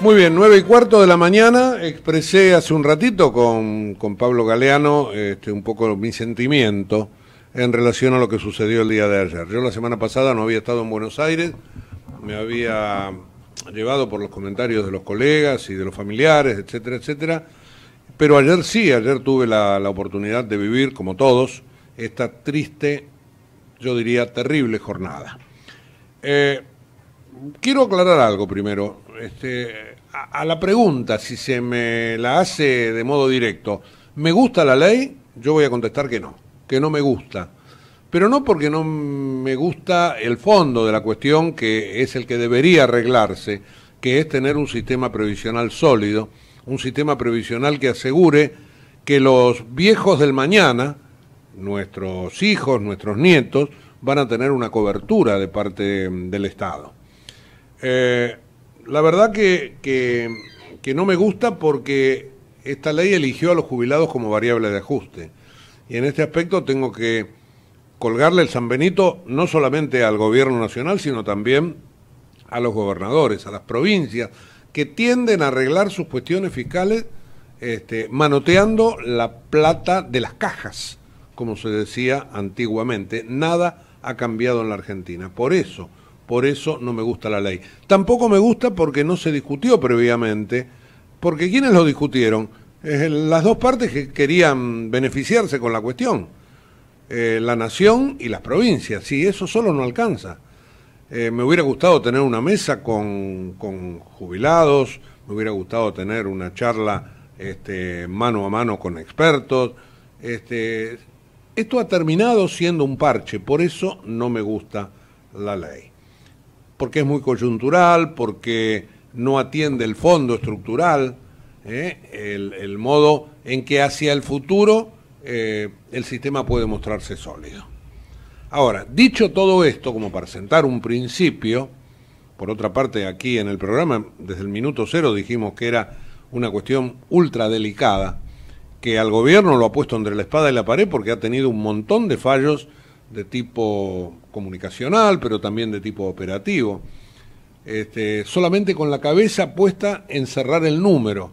Muy bien, nueve y cuarto de la mañana, expresé hace un ratito con, Pablo Galeano este, un poco mi sentimiento en relación a lo que sucedió el día de ayer. Yo la semana pasada no había estado en Buenos Aires, me había llevado por los comentarios de los colegas y de los familiares, etcétera, etcétera, pero ayer sí, ayer tuve la, la oportunidad de vivir, como todos, esta triste, yo diría terrible jornada. Eh, quiero aclarar algo primero. Este, a, a, la pregunta, si se me la hace de modo directo, ¿me gusta la ley? Yo voy a contestar que no, que no me gusta. Pero no porque no me gusta el fondo de la cuestión, que es el que debería arreglarse, que es tener un sistema previsional sólido, un sistema previsional que asegure que los viejos del mañana, nuestros hijos, nuestros nietos, van a tener una cobertura de parte del Estado. Eh, la verdad que, no me gusta porque esta ley eligió a los jubilados como variable de ajuste. Y en este aspecto tengo que colgarle el Benito no solamente al gobierno nacional, sino también a los gobernadores, a las provincias, que tienden a arreglar sus cuestiones fiscales este, manoteando la plata de las cajas, como se decía antiguamente. Nada ha cambiado en la Argentina. Por eso, por eso no me gusta la ley. Tampoco me gusta porque no se discutió previamente, porque ¿quiénes lo discutieron, las dos partes que querían beneficiarse con la cuestión, eh, la nación y las provincias, si eso solo no alcanza. Eh, me hubiera gustado tener una mesa con, jubilados, me hubiera gustado tener una charla este, mano a mano con expertos. Este, esto ha terminado siendo un parche, por eso no me gusta la ley porque es muy coyuntural, porque no atiende el fondo estructural, ¿eh? el, modo en que hacia el futuro eh, el sistema puede mostrarse sólido. Ahora, dicho todo esto, como para sentar un principio, por otra parte aquí en el programa, desde el minuto cero dijimos que era una cuestión ultra delicada, que al gobierno lo ha puesto entre la espada y la pared porque ha tenido un montón de fallos de tipo comunicacional, pero también de tipo operativo. Este, solamente con la cabeza puesta en cerrar el número.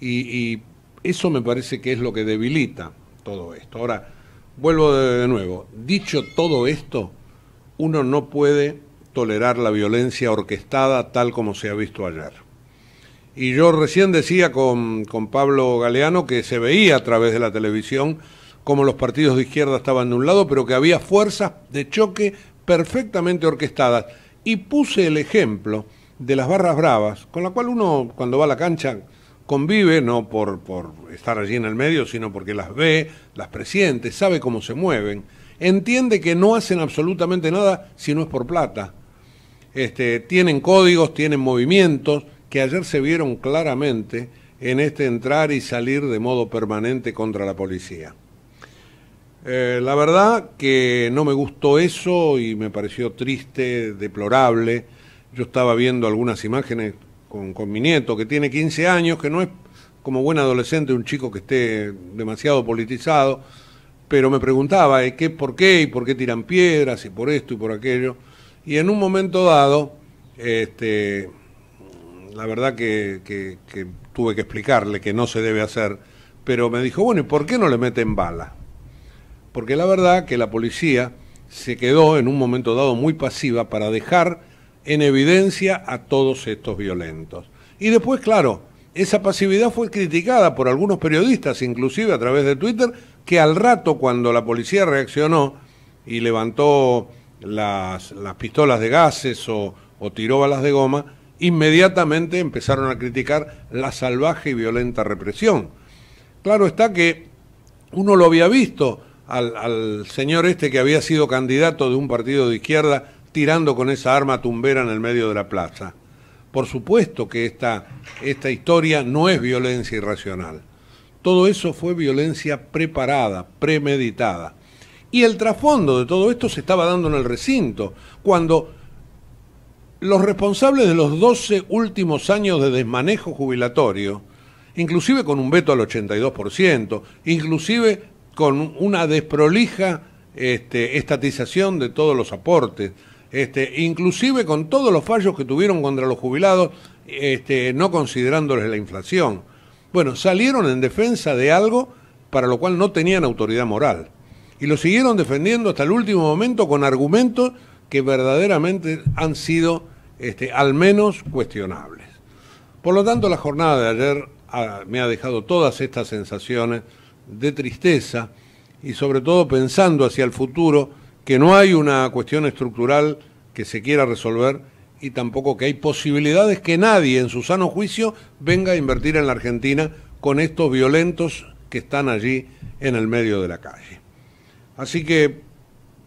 Y, eso me parece que es lo que debilita todo esto. Ahora, vuelvo de, nuevo. Dicho todo esto, uno no puede tolerar la violencia orquestada tal como se ha visto ayer. Y yo recién decía con, con Pablo Galeano que se veía a través de la televisión como los partidos de izquierda estaban de un lado, pero que había fuerzas de choque perfectamente orquestadas. Y puse el ejemplo de las barras bravas, con la cual uno cuando va a la cancha convive, no por, estar allí en el medio, sino porque las ve, las presiente, sabe cómo se mueven, entiende que no hacen absolutamente nada si no es por plata. Este, tienen códigos, tienen movimientos que ayer se vieron claramente en este entrar y salir de modo permanente contra la policía. Eh, la verdad que no me gustó eso y me pareció triste, deplorable. Yo estaba viendo algunas imágenes con, mi nieto, que tiene 15 años, que no es como buen adolescente un chico que esté demasiado politizado, pero me preguntaba eh, qué, por qué y por qué tiran piedras y por esto y por aquello. Y en un momento dado, este, la verdad que, que tuve que explicarle que no se debe hacer, pero me dijo, bueno, ¿y por qué no le meten bala? Porque la verdad que la policía se quedó en un momento dado muy pasiva para dejar en evidencia a todos estos violentos. Y después, claro, esa pasividad fue criticada por algunos periodistas, inclusive a través de Twitter, que al rato cuando la policía reaccionó y levantó las, pistolas de gases o tiró balas de goma, inmediatamente empezaron a criticar la salvaje y violenta represión. Claro está que uno lo había visto, al, señor este que había sido candidato de un partido de izquierda tirando con esa arma tumbera en el medio de la plaza. Por supuesto que esta, esta historia no es violencia irracional. Todo eso fue violencia preparada, premeditada. Y el trasfondo de todo esto se estaba dando en el recinto, cuando los responsables de los 12 últimos años de desmanejo jubilatorio, inclusive con un veto al 82%, inclusive con una desprolija este, estatización de todos los aportes, este, inclusive con todos los fallos que tuvieron contra los jubilados, este, no considerándoles la inflación. Bueno, salieron en defensa de algo para lo cual no tenían autoridad moral. Y lo siguieron defendiendo hasta el último momento con argumentos que verdaderamente han sido este, al menos cuestionables. Por lo tanto, la jornada de ayer ah, me ha dejado todas estas sensaciones de tristeza y sobre todo pensando hacia el futuro que no hay una cuestión estructural que se quiera resolver y tampoco que hay posibilidades que nadie en su sano juicio venga a invertir en la Argentina con estos violentos que están allí en el medio de la calle. Así que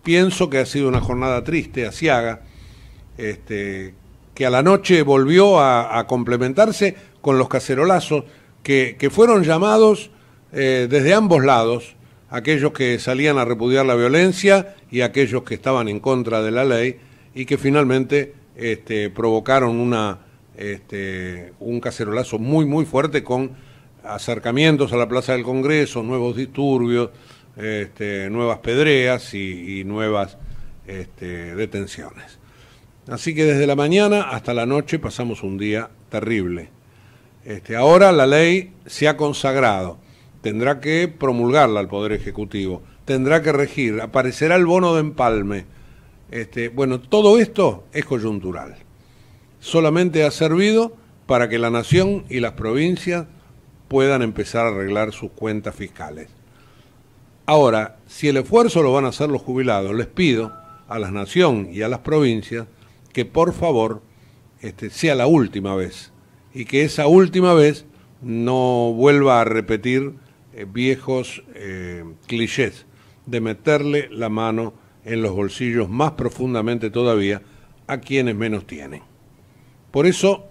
pienso que ha sido una jornada triste, asiaga, este, que a la noche volvió a, complementarse con los cacerolazos que, que fueron llamados eh, desde ambos lados, aquellos que salían a repudiar la violencia y aquellos que estaban en contra de la ley y que finalmente este, provocaron una, este, un cacerolazo muy, muy fuerte con acercamientos a la Plaza del Congreso, nuevos disturbios, este, nuevas pedreas y, nuevas detenciones. Así que desde la mañana hasta la noche pasamos un día terrible. ahora la ley se ha consagrado tendrá que promulgarla al Poder Ejecutivo, tendrá que regir, aparecerá el bono de empalme. Este, bueno, todo esto es coyuntural. Solamente ha servido para que la nación y las provincias puedan empezar a arreglar sus cuentas fiscales. Ahora, si el esfuerzo lo van a hacer los jubilados, les pido a la nación y a las provincias que por favor este, sea la última vez y que esa última vez no vuelva a repetir eh, viejos eh, clichés de meterle la mano en los bolsillos más profundamente todavía a quienes menos tienen. Por eso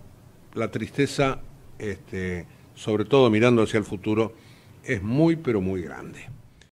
la tristeza, este, sobre todo mirando hacia el futuro, es muy pero muy grande.